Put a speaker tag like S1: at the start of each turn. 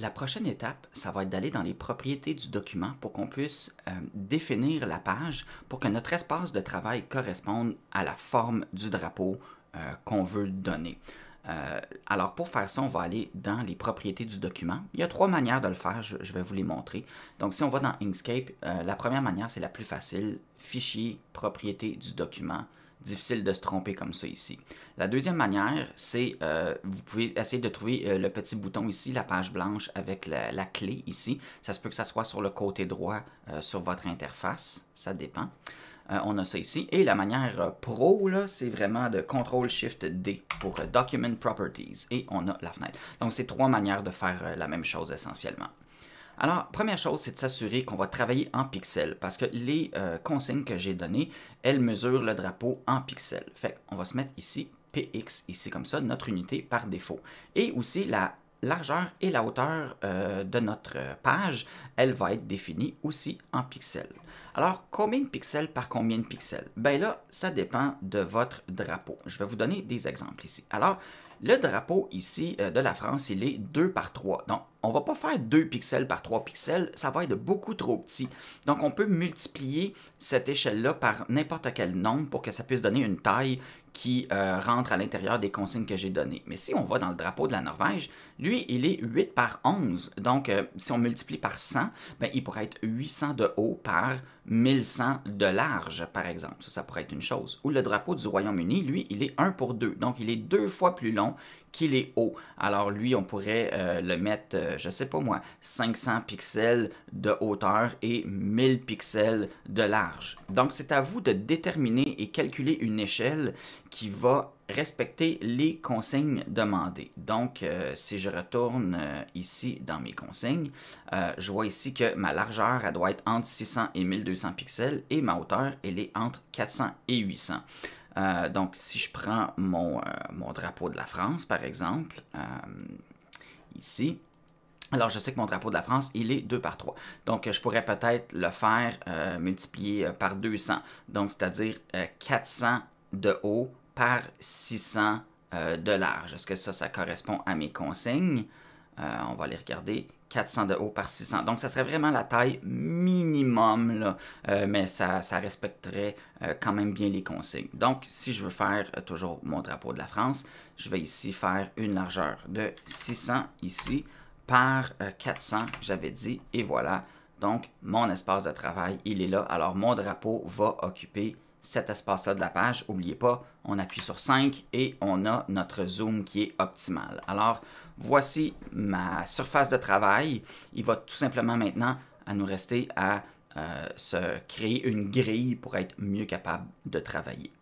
S1: La prochaine étape, ça va être d'aller dans les propriétés du document pour qu'on puisse euh, définir la page pour que notre espace de travail corresponde à la forme du drapeau euh, qu'on veut donner. Euh, alors pour faire ça, on va aller dans les propriétés du document. Il y a trois manières de le faire, je, vais vous les montrer. Donc si on va dans Inkscape, la première manière, c'est la plus facile, fichier, propriétés du document, difficile de se tromper comme ça ici. La deuxième manière, c'est euh, vous pouvez essayer de trouver euh, le petit bouton ici, la page blanche avec la, clé ici. Ça se peut que ça soit sur le côté droit euh, sur votre interface, ça dépend. on a ça ici. Et la manière pro, c'est vraiment de CTRL-SHIFT-D pour Document Properties. Et on a la fenêtre. Donc, c'est trois manières de faire la même chose essentiellement. Alors, première chose, c'est de s'assurer qu'on va travailler en pixels parce que les euh, consignes que j'ai données, elles mesurent le drapeau en pixels. Fait on va se mettre ici, PX, ici comme ça, notre unité par défaut. Et aussi la largeur et la hauteur euh, de notre euh, page, elle va être définie aussi en pixels. Alors, combien de pixels par combien de pixels? Ben là, ça dépend de votre drapeau. Je vais vous donner des exemples ici. Alors, le drapeau ici euh, de la France, il est 2 par 3. Donc, on va pas faire 2 pixels par 3 pixels, ça va être beaucoup trop petit. Donc, on peut multiplier cette échelle-là par n'importe quel nombre pour que ça puisse donner une taille qui euh, rentre à l'intérieur des consignes que j'ai données. Mais si on va dans le drapeau de la Norvège, lui, il est 8 par 11. Donc, euh, si on multiplie par 100, ben, il pourrait être 800 de haut par 1100 de large, par exemple. Ça, pourrait être une chose. Ou le drapeau du Royaume-Uni, lui, il est 1 pour 2. Donc, il est deux fois plus long qu'il est haut. Alors, lui, on pourrait euh, le mettre, je euh, je sais pas moi, 500 pixels de hauteur et 1000 pixels de large. Donc, c'est à vous de déterminer et calculer une échelle qui va respecter les consignes demandées. Donc, euh, si je retourne euh, ici dans mes consignes, euh, je vois ici que ma largeur, elle doit être entre 600 et 1200 pixels et ma hauteur, elle est entre 400 et 800. donc, si je prends mon, mon, drapeau de la France, par exemple, ici, alors, je sais que mon drapeau de la France, il est 2 par 3. Donc, je pourrais peut-être le faire multiplier par 200. Donc, c'est-à-dire 400 de haut par 600 de large. Est-ce que ça, ça correspond à mes consignes? Euh, on va les regarder. 400 de haut par 600. Donc, ça serait vraiment la taille minimum, là, euh, mais ça, ça respecterait euh, quand même bien les consignes. Donc, si je veux faire toujours mon drapeau de la France, je vais ici faire une largeur de 600 ici par 400, j'avais dit, et voilà. Donc, mon espace de travail, il est là. Alors, mon drapeau va occuper cet espace-là de la page. N'oubliez pas, on appuie sur 5 et on a notre zoom qui est optimal. Alors, voici ma surface de travail. Il va tout simplement maintenant à nous rester à euh, se créer une grille pour être mieux capable de travailler.